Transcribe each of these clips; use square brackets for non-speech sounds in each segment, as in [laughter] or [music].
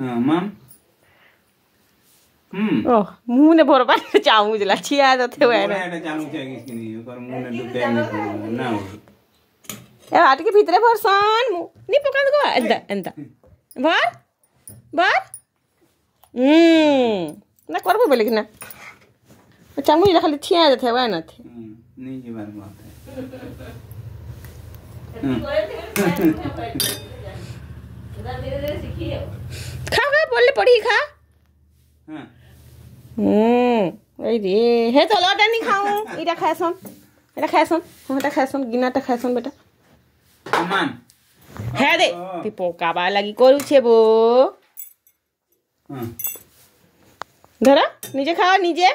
मम hmm. मुंह ने भोर पर तो चाऊ जला छिया तो थे वे ने चाऊ छिया किसकी मुंह ने तो तो ना ए आट के भीतर भोर सान मु नहीं पकड़ गो एंदा एंदा भोर भोर हम्म ना करबो बोले कि ना चाऊ जला खाली छिया थे वे ना थे हम्म, नहीं जी बार बात [laughs] हम्म। [laughs] [laughs] धीरे-धीरे सीखिए পড়লে পড়ি খা হ্যাঁ। হুম এই রে হে চলো ওটা নি খাও এটা খাইছন এটা খাইছন ওটা খাইছন গিনাটা খাইছন বেটা হ্যাঁ রে তুই পোকাবা লাগি করুছে বো হ্যাঁ। ধরো নিজে খাওয়া নিজে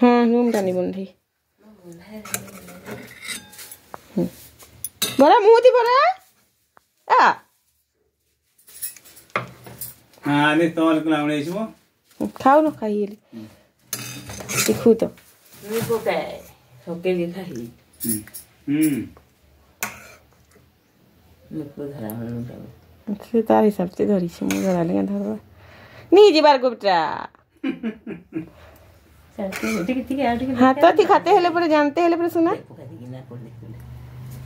হুম রুমটা হ্যাঁ, নি बड़ा मुंह थी बड़ा आ हां ने तोल कुलाम ने इसमो खाओ ना खाइए देखो तो नहीं पोके होके भी खाइए हम्म मुको हम्म। धरा हलो से तार हिसाब से धरी छी मु धरा लेगा धरवा नहीं जीवार गोबटा हाँ तो खाते हेले पर जानते हेले पर सुना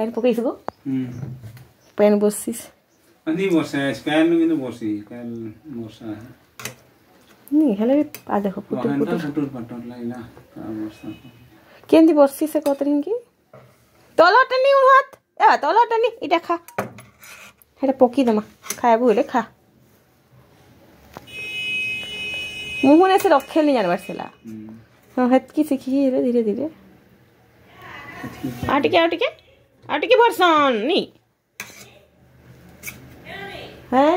पैन प्यान्ट पकाइसक्यो प्यान्ट बस्छिस् अनि बस्छ प्यान किन बस्छी प्यान बस्छ नि हेले आजको photo photo photo photo line बोसी से कतरिन कि तल टनी हात ए तल टनी इटा खा हेटा पकिदेमा খাইবু হলে খা মুহনে সে রক্ষেল নি জানবার সেলা হ্যাঁ হেতকি শিখি ধীরে ধীরে আর টিকে আর টিকে अटकी बरसान नहीं है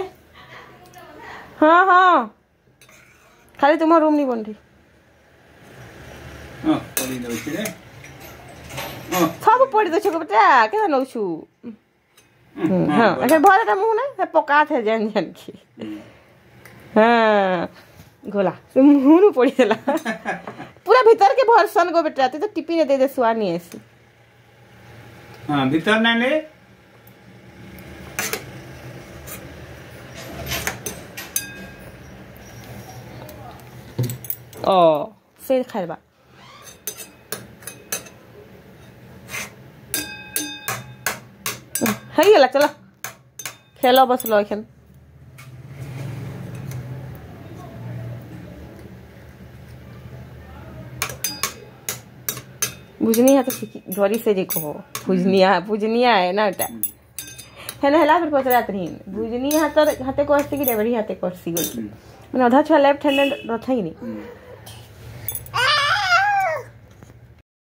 हाँ हाँ खाली तुम रूम नहीं बन रही हाँ, हाँ। सब पड़ी दो तो छुक बेटा केना नौछु हां एखन भरे ता मुंह ना पका थे जन जन की हां गोला मुंह नु पड़ी देला [laughs] पूरा भीतर के भरसन गो बेटा ते तो टिपी ने दे दे सुआ नहीं ऐसी હા ભીતર ના લે ও সেই খাইবা হেই লাগছে খেলো বসলো এখানে भुजनी है तो धोरी से जी को भुजनिया है है ना बेटा हेला हेला फिर पचरा तरी भुजनी हाथ तो हाथे को अस्ती कि रेबड़ी हाथे को अस्ती हम्म। मैंने अधा छुआ लेफ्ट हैंडेड रथ ही नहीं हम्म।